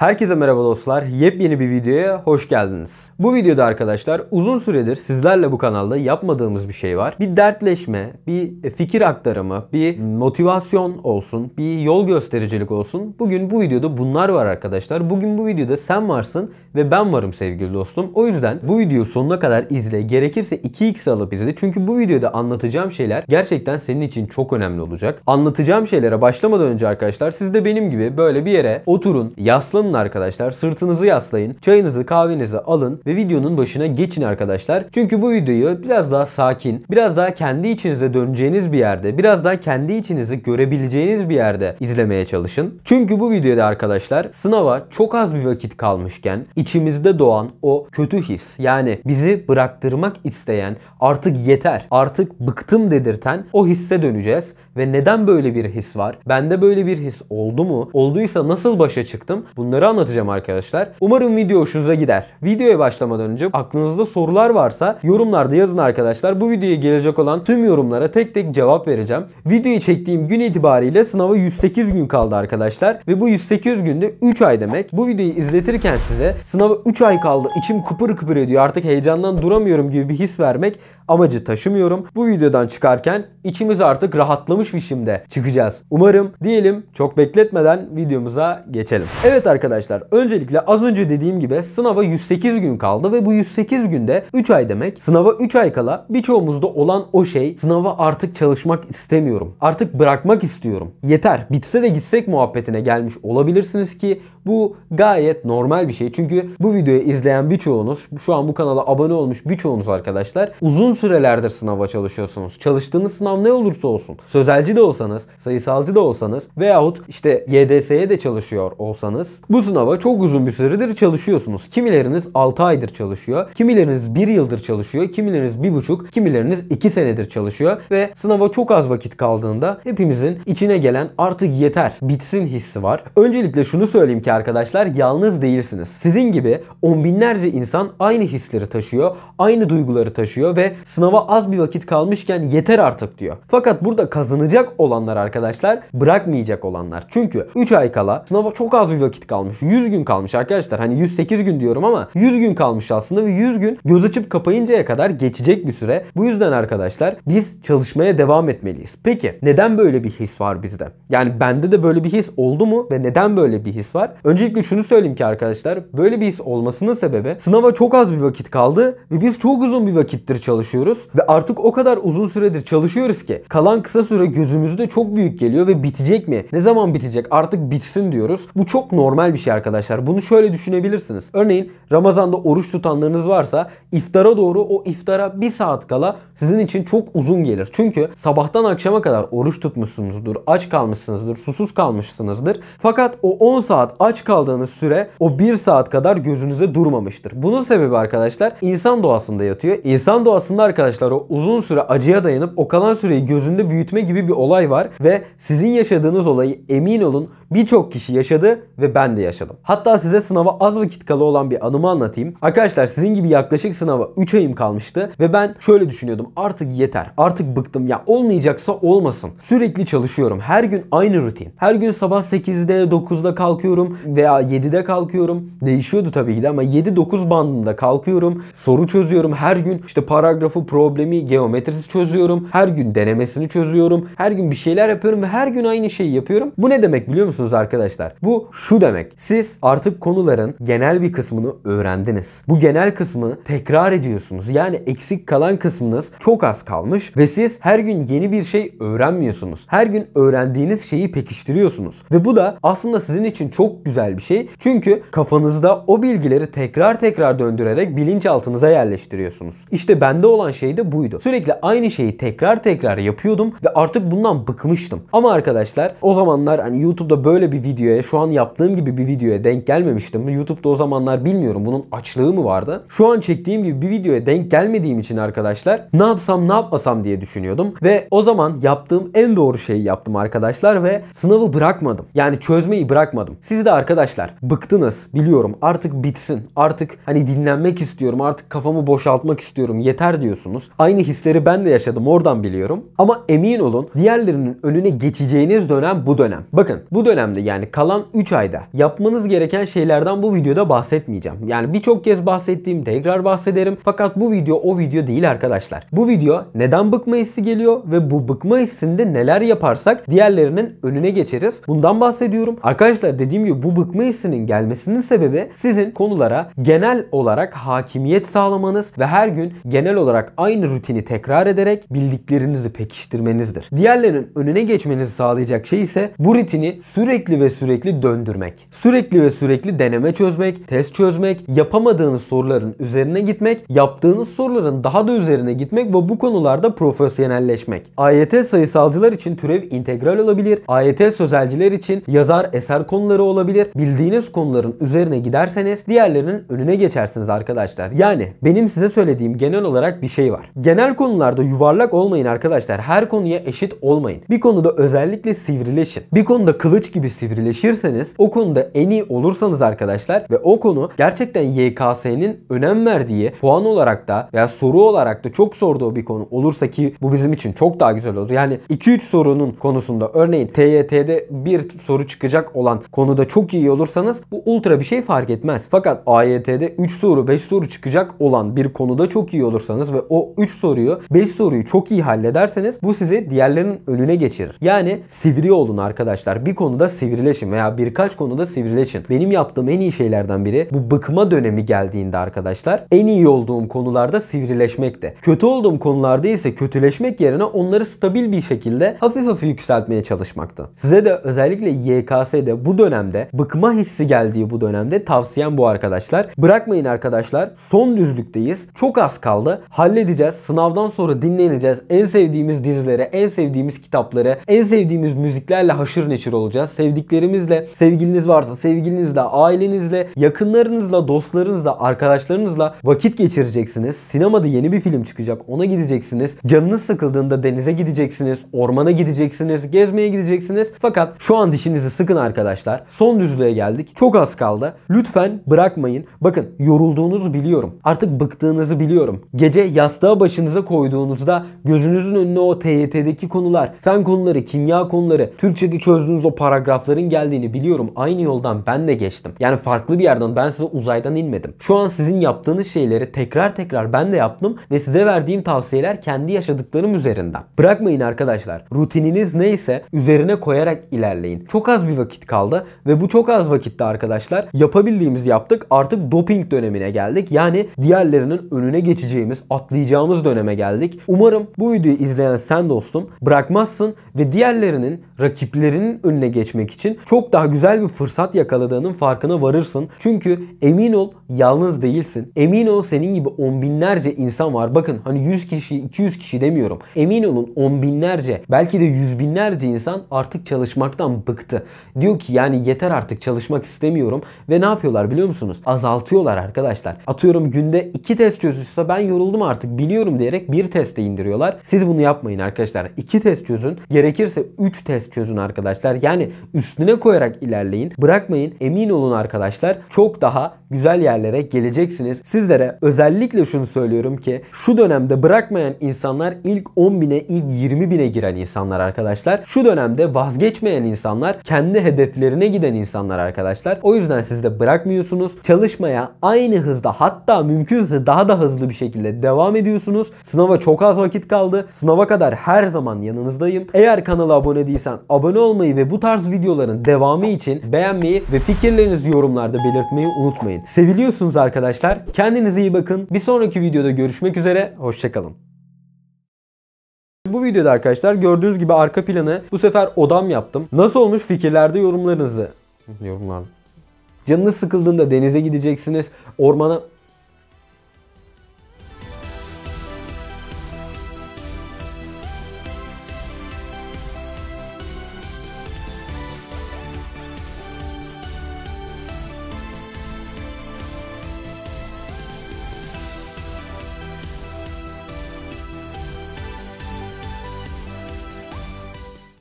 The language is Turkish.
Herkese merhaba dostlar. Yepyeni bir videoya hoş geldiniz. Bu videoda arkadaşlar uzun süredir sizlerle bu kanalda yapmadığımız bir şey var. Bir dertleşme, bir fikir aktarımı, bir motivasyon olsun, bir yol göstericilik olsun. Bugün bu videoda bunlar var arkadaşlar. Bugün bu videoda sen varsın ve ben varım sevgili dostum. O yüzden bu videoyu sonuna kadar izle. Gerekirse 2x alıp izle. Çünkü bu videoda anlatacağım şeyler gerçekten senin için çok önemli olacak. Anlatacağım şeylere başlamadan önce arkadaşlar siz de benim gibi böyle bir yere oturun, yaslanın bunun arkadaşlar sırtınızı yaslayın, çayınızı kahvenizi alın ve videonun başına geçin arkadaşlar. Çünkü bu videoyu biraz daha sakin, biraz daha kendi içinize döneceğiniz bir yerde, biraz daha kendi içinizi görebileceğiniz bir yerde izlemeye çalışın. Çünkü bu videoda arkadaşlar sınava çok az bir vakit kalmışken içimizde doğan o kötü his yani bizi bıraktırmak isteyen artık yeter, artık bıktım dedirten o hisse döneceğiz ve neden böyle bir his var? Bende böyle bir his oldu mu? Olduysa nasıl başa çıktım? Bunları Bunları anlatacağım arkadaşlar. Umarım video hoşunuza gider. Videoya başlamadan önce aklınızda sorular varsa yorumlarda yazın arkadaşlar. Bu videoya gelecek olan tüm yorumlara tek tek cevap vereceğim. Videoyu çektiğim gün itibariyle sınava 108 gün kaldı arkadaşlar. Ve bu 108 günde 3 ay demek. Bu videoyu izletirken size sınava 3 ay kaldı içim kıpır kıpır ediyor artık heyecandan duramıyorum gibi bir his vermek amacı taşımıyorum. Bu videodan çıkarken içimiz artık rahatlamış bir biçimde çıkacağız. Umarım diyelim çok bekletmeden videomuza geçelim. Evet arkadaşlar arkadaşlar öncelikle az önce dediğim gibi sınava 108 gün kaldı ve bu 108 günde 3 ay demek. Sınava 3 ay kala birçoğumuzda olan o şey sınava artık çalışmak istemiyorum. Artık bırakmak istiyorum. Yeter bitse de gitsek muhabbetine gelmiş olabilirsiniz ki bu gayet normal bir şey. Çünkü bu videoyu izleyen birçoğunuz, şu an bu kanala abone olmuş birçoğunuz arkadaşlar uzun sürelerdir sınava çalışıyorsunuz. Çalıştığınız sınav ne olursa olsun, sözelci de olsanız, sayısalcı da olsanız veyahut işte YDS'ye de çalışıyor olsanız bu sınava çok uzun bir süredir çalışıyorsunuz. Kimileriniz 6 aydır çalışıyor, kimileriniz 1 yıldır çalışıyor, kimileriniz 1,5, kimileriniz 2 senedir çalışıyor ve sınava çok az vakit kaldığında hepimizin içine gelen artık yeter, bitsin hissi var. Öncelikle şunu söyleyeyim ki ki arkadaşlar yalnız değilsiniz. Sizin gibi on binlerce insan aynı hisleri taşıyor, aynı duyguları taşıyor ve sınava az bir vakit kalmışken yeter artık diyor. Fakat burada kazanacak olanlar arkadaşlar bırakmayacak olanlar. Çünkü 3 ay kala sınava çok az bir vakit kalmış. 100 gün kalmış arkadaşlar. Hani 108 gün diyorum ama 100 gün kalmış aslında ve 100 gün göz açıp kapayıncaya kadar geçecek bir süre. Bu yüzden arkadaşlar biz çalışmaya devam etmeliyiz. Peki neden böyle bir his var bizde? Yani bende de böyle bir his oldu mu ve neden böyle bir his var? Öncelikle şunu söyleyeyim ki arkadaşlar böyle bir his olmasının sebebi sınava çok az bir vakit kaldı ve biz çok uzun bir vakittir çalışıyoruz ve artık o kadar uzun süredir çalışıyoruz ki kalan kısa süre gözümüzde çok büyük geliyor ve bitecek mi? Ne zaman bitecek? Artık bitsin diyoruz. Bu çok normal bir şey arkadaşlar. Bunu şöyle düşünebilirsiniz. Örneğin Ramazan'da oruç tutanlarınız varsa iftara doğru o iftara bir saat kala sizin için çok uzun gelir. Çünkü sabahtan akşama kadar oruç tutmuşsunuzdur, aç kalmışsınızdır, susuz kalmışsınızdır. Fakat o 10 saat aç aç kaldığınız süre o 1 saat kadar gözünüze durmamıştır. Bunun sebebi arkadaşlar insan doğasında yatıyor. İnsan doğasında arkadaşlar o uzun süre acıya dayanıp o kalan süreyi gözünde büyütme gibi bir olay var ve sizin yaşadığınız olayı emin olun birçok kişi yaşadı ve ben de yaşadım. Hatta size sınava az vakit kalı olan bir anımı anlatayım. Arkadaşlar sizin gibi yaklaşık sınava 3 ayım kalmıştı ve ben şöyle düşünüyordum. Artık yeter. Artık bıktım. Ya olmayacaksa olmasın. Sürekli çalışıyorum. Her gün aynı rutin. Her gün sabah 8'de 9'da kalkıyorum veya 7'de kalkıyorum. Değişiyordu tabii ki de ama 7-9 bandında kalkıyorum. Soru çözüyorum her gün. işte paragrafı, problemi, geometrisi çözüyorum. Her gün denemesini çözüyorum. Her gün bir şeyler yapıyorum ve her gün aynı şeyi yapıyorum. Bu ne demek biliyor musunuz? musunuz arkadaşlar? Bu şu demek. Siz artık konuların genel bir kısmını öğrendiniz. Bu genel kısmı tekrar ediyorsunuz. Yani eksik kalan kısmınız çok az kalmış ve siz her gün yeni bir şey öğrenmiyorsunuz. Her gün öğrendiğiniz şeyi pekiştiriyorsunuz. Ve bu da aslında sizin için çok güzel bir şey. Çünkü kafanızda o bilgileri tekrar tekrar döndürerek bilinçaltınıza yerleştiriyorsunuz. İşte bende olan şey de buydu. Sürekli aynı şeyi tekrar tekrar yapıyordum ve artık bundan bıkmıştım. Ama arkadaşlar o zamanlar hani YouTube'da böyle böyle bir videoya şu an yaptığım gibi bir videoya denk gelmemiştim. YouTube'da o zamanlar bilmiyorum bunun açlığı mı vardı. Şu an çektiğim gibi bir videoya denk gelmediğim için arkadaşlar ne yapsam ne yapmasam diye düşünüyordum. Ve o zaman yaptığım en doğru şeyi yaptım arkadaşlar ve sınavı bırakmadım. Yani çözmeyi bırakmadım. Siz de arkadaşlar bıktınız biliyorum artık bitsin. Artık hani dinlenmek istiyorum artık kafamı boşaltmak istiyorum yeter diyorsunuz. Aynı hisleri ben de yaşadım oradan biliyorum. Ama emin olun diğerlerinin önüne geçeceğiniz dönem bu dönem. Bakın bu dönem dönemde yani kalan 3 ayda yapmanız gereken şeylerden bu videoda bahsetmeyeceğim. Yani birçok kez bahsettiğim tekrar bahsederim. Fakat bu video o video değil arkadaşlar. Bu video neden bıkma hissi geliyor ve bu bıkma hissinde neler yaparsak diğerlerinin önüne geçeriz. Bundan bahsediyorum. Arkadaşlar dediğim gibi bu bıkma hissinin gelmesinin sebebi sizin konulara genel olarak hakimiyet sağlamanız ve her gün genel olarak aynı rutini tekrar ederek bildiklerinizi pekiştirmenizdir. Diğerlerinin önüne geçmenizi sağlayacak şey ise bu rutini sürekli sürekli ve sürekli döndürmek. Sürekli ve sürekli deneme çözmek, test çözmek, yapamadığınız soruların üzerine gitmek, yaptığınız soruların daha da üzerine gitmek ve bu konularda profesyonelleşmek. AYT sayısalcılar için türev integral olabilir, AYT sözelciler için yazar eser konuları olabilir. Bildiğiniz konuların üzerine giderseniz diğerlerinin önüne geçersiniz arkadaşlar. Yani benim size söylediğim genel olarak bir şey var. Genel konularda yuvarlak olmayın arkadaşlar. Her konuya eşit olmayın. Bir konuda özellikle sivrileşin. Bir konuda kılıç gibi sivrileşirseniz o konuda en iyi olursanız arkadaşlar ve o konu gerçekten YKS'nin önem verdiği puan olarak da veya soru olarak da çok sorduğu bir konu olursa ki bu bizim için çok daha güzel olur. Yani 2-3 sorunun konusunda örneğin TYT'de bir soru çıkacak olan konuda çok iyi olursanız bu ultra bir şey fark etmez. Fakat AYT'de 3 soru 5 soru çıkacak olan bir konuda çok iyi olursanız ve o 3 soruyu 5 soruyu çok iyi hallederseniz bu sizi diğerlerinin önüne geçirir. Yani sivri olun arkadaşlar. Bir konuda konuda sivrileşin veya birkaç konuda sivrileşin. Benim yaptığım en iyi şeylerden biri bu bıkma dönemi geldiğinde arkadaşlar en iyi olduğum konularda sivrileşmekti. Kötü olduğum konularda ise kötüleşmek yerine onları stabil bir şekilde hafif hafif yükseltmeye çalışmaktı. Size de özellikle YKS'de bu dönemde bıkma hissi geldiği bu dönemde tavsiyem bu arkadaşlar. Bırakmayın arkadaşlar. Son düzlükteyiz. Çok az kaldı. Halledeceğiz. Sınavdan sonra dinleneceğiz. En sevdiğimiz dizilere, en sevdiğimiz kitapları, en sevdiğimiz müziklerle haşır neşir olacağız sevdiklerimizle, sevgiliniz varsa sevgilinizle, ailenizle, yakınlarınızla, dostlarınızla, arkadaşlarınızla vakit geçireceksiniz. Sinemada yeni bir film çıkacak. Ona gideceksiniz. Canınız sıkıldığında denize gideceksiniz, ormana gideceksiniz, gezmeye gideceksiniz. Fakat şu an dişinizi sıkın arkadaşlar. Son düzlüğe geldik. Çok az kaldı. Lütfen bırakmayın. Bakın yorulduğunuzu biliyorum. Artık bıktığınızı biliyorum. Gece yastığa başınıza koyduğunuzda gözünüzün önüne o TYT'deki konular, fen konuları, kimya konuları, Türkçe'de çözdüğünüz o paragraf paragrafların geldiğini biliyorum. Aynı yoldan ben de geçtim. Yani farklı bir yerden ben size uzaydan inmedim. Şu an sizin yaptığınız şeyleri tekrar tekrar ben de yaptım ve size verdiğim tavsiyeler kendi yaşadıklarım üzerinden. Bırakmayın arkadaşlar. Rutininiz neyse üzerine koyarak ilerleyin. Çok az bir vakit kaldı ve bu çok az vakitte arkadaşlar yapabildiğimizi yaptık. Artık doping dönemine geldik. Yani diğerlerinin önüne geçeceğimiz, atlayacağımız döneme geldik. Umarım bu videoyu izleyen sen dostum bırakmazsın ve diğerlerinin rakiplerinin önüne geç geçmek için çok daha güzel bir fırsat yakaladığının farkına varırsın. Çünkü emin ol yalnız değilsin. Emin ol senin gibi on binlerce insan var. Bakın hani 100 kişi 200 kişi demiyorum. Emin olun on binlerce belki de yüz binlerce insan artık çalışmaktan bıktı. Diyor ki yani yeter artık çalışmak istemiyorum ve ne yapıyorlar biliyor musunuz? Azaltıyorlar arkadaşlar. Atıyorum günde iki test çözülse ben yoruldum artık biliyorum diyerek bir teste indiriyorlar. Siz bunu yapmayın arkadaşlar. İki test çözün. Gerekirse üç test çözün arkadaşlar. Yani üstüne koyarak ilerleyin. Bırakmayın. Emin olun arkadaşlar çok daha güzel yerlere geleceksiniz. Sizlere özellikle şunu söylüyorum ki şu dönemde bırakmayan insanlar ilk 10 bine ilk 20 bine giren insanlar arkadaşlar. Şu dönemde vazgeçmeyen insanlar kendi hedeflerine giden insanlar arkadaşlar. O yüzden siz de bırakmıyorsunuz. Çalışmaya aynı hızda hatta mümkünse daha da hızlı bir şekilde devam ediyorsunuz. Sınava çok az vakit kaldı. Sınava kadar her zaman yanınızdayım. Eğer kanala abone değilsen abone olmayı ve bu tarz videoların devamı için beğenmeyi ve fikirlerinizi yorumlarda belirtmeyi unutmayın. Seviliyorsunuz arkadaşlar. Kendinize iyi bakın. Bir sonraki videoda görüşmek üzere. Hoşçakalın. Bu videoda arkadaşlar gördüğünüz gibi arka planı bu sefer odam yaptım. Nasıl olmuş fikirlerde yorumlarınızı. Yorumlar. Canınız sıkıldığında denize gideceksiniz. Ormana